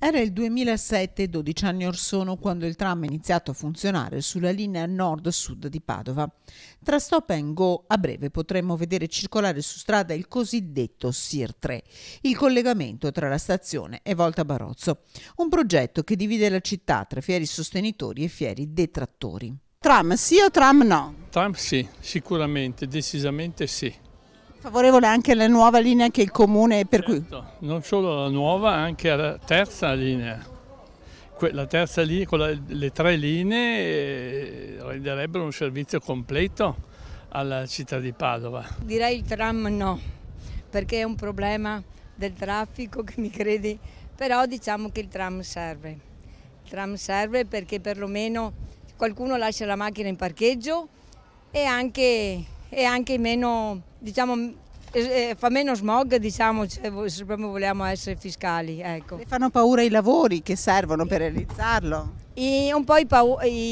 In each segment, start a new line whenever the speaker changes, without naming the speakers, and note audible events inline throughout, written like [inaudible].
Era il 2007, 12 anni or sono, quando il tram ha iniziato a funzionare sulla linea nord-sud di Padova. Tra stop and go, a breve potremmo vedere circolare su strada il cosiddetto SIR 3, il collegamento tra la stazione e Volta Barozzo, un progetto che divide la città tra fieri sostenitori
e fieri detrattori. Tram sì o tram no? Tram sì, sicuramente, decisamente sì.
Favorevole anche alla nuova linea che il Comune per certo,
Non solo alla nuova, anche alla terza linea. La terza linea, le tre linee eh, renderebbero un servizio completo alla città
di Padova. Direi il tram no, perché è un problema del traffico che mi credi, però diciamo che il tram serve. Il tram serve perché perlomeno qualcuno lascia la macchina in parcheggio e anche, e anche meno diciamo, eh, eh, fa meno smog diciamo, cioè, se proprio vogliamo essere fiscali. Ecco. Le
fanno paura i lavori che servono per realizzarlo?
E un po' i,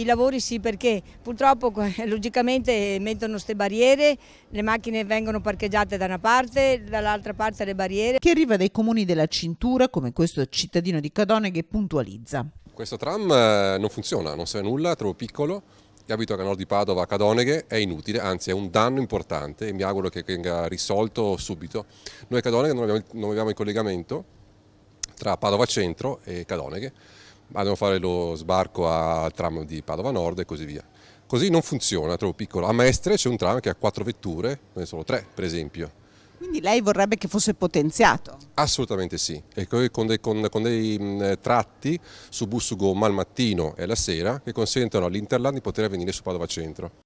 i, lavori sì perché purtroppo [laughs] logicamente mettono queste barriere, le macchine vengono parcheggiate da una parte, dall'altra parte le barriere.
Chi arriva dai comuni della cintura come questo cittadino di Cadone che puntualizza?
Questo tram eh, non funziona, non serve nulla, è troppo piccolo abito a nord di Padova a Cadoneghe è inutile, anzi è un danno importante e mi auguro che venga risolto subito. Noi a Cadoneghe non abbiamo, non abbiamo il collegamento tra Padova Centro e Cadoneghe, ma dobbiamo fare lo sbarco al tram di Padova Nord e così via. Così non funziona, è troppo piccolo. A Mestre c'è un tram che ha quattro vetture, ne sono tre per esempio
quindi lei vorrebbe che fosse potenziato?
Assolutamente sì, e con dei, con, con dei mh, tratti su bus to go al mattino e la sera che consentono all'Interland di poter venire su Padova Centro.